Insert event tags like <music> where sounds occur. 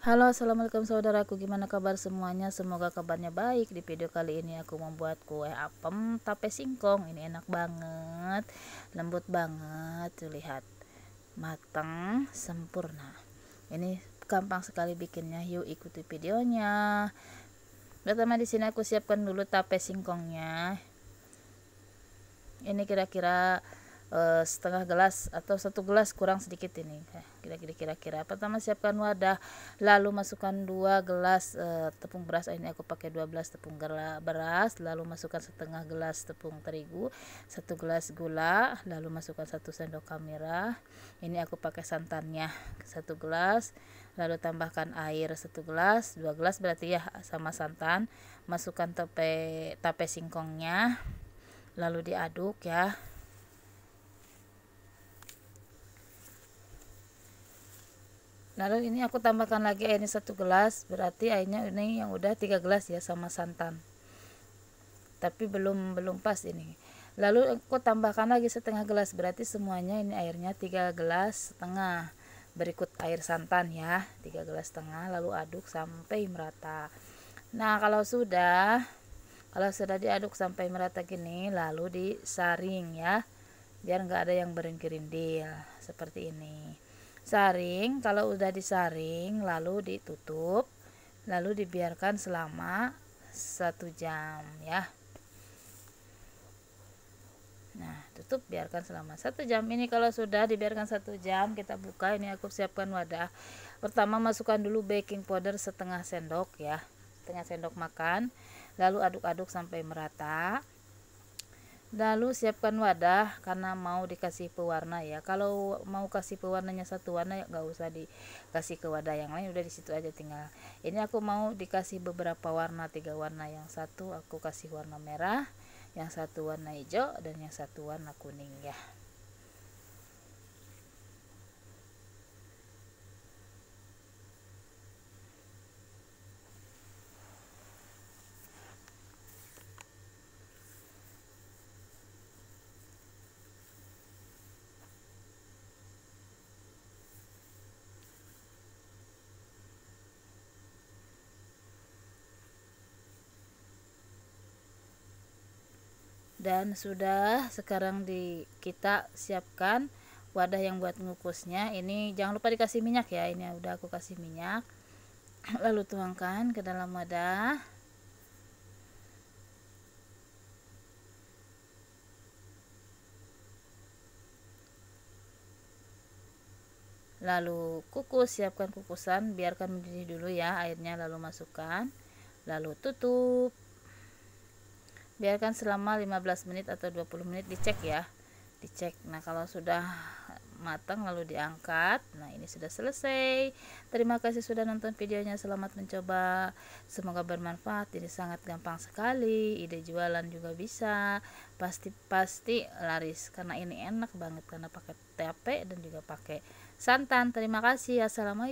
Halo assalamualaikum saudaraku gimana kabar semuanya semoga kabarnya baik di video kali ini aku membuat kue apem tape singkong ini enak banget lembut banget tuh lihat matang sempurna ini gampang sekali bikinnya yuk ikuti videonya pertama di sini aku siapkan dulu tape singkongnya ini kira-kira e, setengah gelas atau satu gelas kurang sedikit ini kira-kira kira-kira pertama siapkan wadah lalu masukkan dua gelas e, tepung beras ah, ini aku pakai 12 tepung beras lalu masukkan setengah gelas tepung terigu satu gelas gula lalu masukkan satu sendok kamera ini aku pakai santannya satu gelas lalu tambahkan air satu gelas dua gelas berarti ya sama santan masukkan tape tape singkongnya lalu diaduk ya lalu ini aku tambahkan lagi airnya satu gelas berarti airnya ini yang udah tiga gelas ya sama santan tapi belum belum pas ini lalu aku tambahkan lagi setengah gelas berarti semuanya ini airnya tiga gelas setengah berikut air santan ya tiga gelas setengah lalu aduk sampai merata nah kalau sudah kalau sudah diaduk sampai merata gini lalu disaring ya biar nggak ada yang berindil dia seperti ini saring kalau udah disaring lalu ditutup lalu dibiarkan selama satu jam ya nah tutup biarkan selama satu jam ini kalau sudah dibiarkan satu jam kita buka ini aku siapkan wadah pertama masukkan dulu baking powder setengah sendok ya setengah sendok makan lalu aduk-aduk sampai merata lalu siapkan wadah karena mau dikasih pewarna ya kalau mau kasih pewarnanya satu warna ya nggak usah dikasih ke wadah yang lain udah disitu aja tinggal ini aku mau dikasih beberapa warna tiga warna yang satu aku kasih warna merah yang satu warna hijau dan yang satu warna kuning ya dan sudah sekarang di kita siapkan wadah yang buat ngukusnya ini jangan lupa dikasih minyak ya ini udah aku kasih minyak <clears throat> lalu tuangkan ke dalam wadah lalu kukus siapkan kukusan biarkan mendidih dulu ya airnya lalu masukkan lalu tutup biarkan selama 15 menit atau 20 menit dicek ya dicek nah kalau sudah matang lalu diangkat nah ini sudah selesai terima kasih sudah nonton videonya selamat mencoba semoga bermanfaat ini sangat gampang sekali ide jualan juga bisa pasti pasti laris karena ini enak banget karena pakai tape dan juga pakai santan terima kasih assalamualaikum